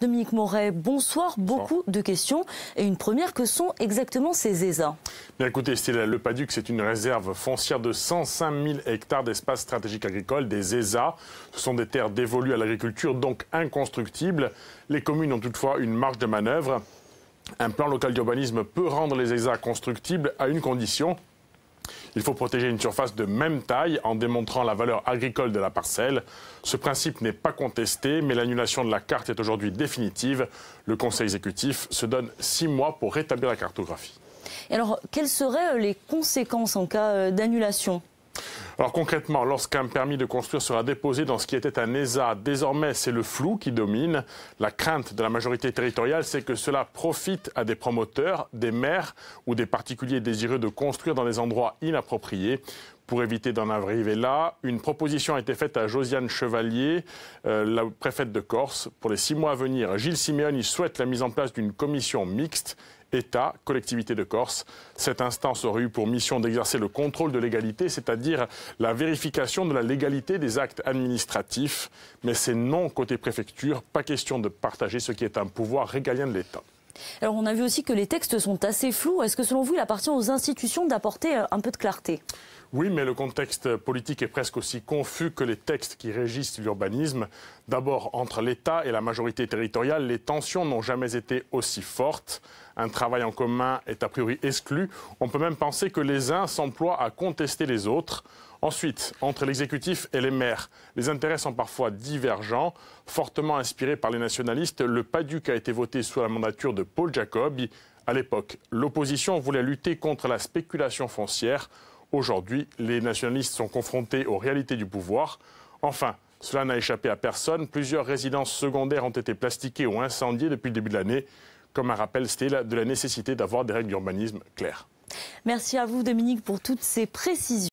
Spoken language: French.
Dominique Moret, bonsoir. Beaucoup de questions. Et une première, que sont exactement ces ESA Bien écoutez, Stella, le PADUC, c'est une réserve foncière de 105 000 hectares d'espace stratégique agricole, des ESA. Ce sont des terres dévolues à l'agriculture, donc inconstructibles. Les communes ont toutefois une marge de manœuvre. Un plan local d'urbanisme peut rendre les ESA constructibles à une condition, il faut protéger une surface de même taille en démontrant la valeur agricole de la parcelle. Ce principe n'est pas contesté, mais l'annulation de la carte est aujourd'hui définitive. Le Conseil exécutif se donne six mois pour rétablir la cartographie. alors, quelles seraient euh, les conséquences en cas euh, d'annulation alors concrètement, lorsqu'un permis de construire sera déposé dans ce qui était un ESA, désormais c'est le flou qui domine. La crainte de la majorité territoriale, c'est que cela profite à des promoteurs, des maires ou des particuliers désireux de construire dans des endroits inappropriés. Pour éviter d'en arriver là, une proposition a été faite à Josiane Chevalier, euh, la préfète de Corse. Pour les six mois à venir, Gilles Siméon y souhaite la mise en place d'une commission mixte État, collectivité de Corse. Cette instance aurait eu pour mission d'exercer le contrôle de l'égalité, c'est-à-dire la vérification de la légalité des actes administratifs. Mais c'est non côté préfecture, pas question de partager ce qui est un pouvoir régalien de l'État on a vu aussi que les textes sont assez flous. Est-ce que selon vous, il appartient aux institutions d'apporter euh, un peu de clarté oui, mais le contexte politique est presque aussi confus que les textes qui régissent l'urbanisme. D'abord, entre l'État et la majorité territoriale, les tensions n'ont jamais été aussi fortes. Un travail en commun est a priori exclu. On peut même penser que les uns s'emploient à contester les autres. Ensuite, entre l'exécutif et les maires, les intérêts sont parfois divergents. Fortement inspirés par les nationalistes, le PADUC a été voté sous la mandature de Paul Jacob. À l'époque, l'opposition voulait lutter contre la spéculation foncière. Aujourd'hui, les nationalistes sont confrontés aux réalités du pouvoir. Enfin, cela n'a échappé à personne. Plusieurs résidences secondaires ont été plastiquées ou incendiées depuis le début de l'année, comme un rappel Stéla de la nécessité d'avoir des règles d'urbanisme claires. Merci à vous, Dominique, pour toutes ces précisions.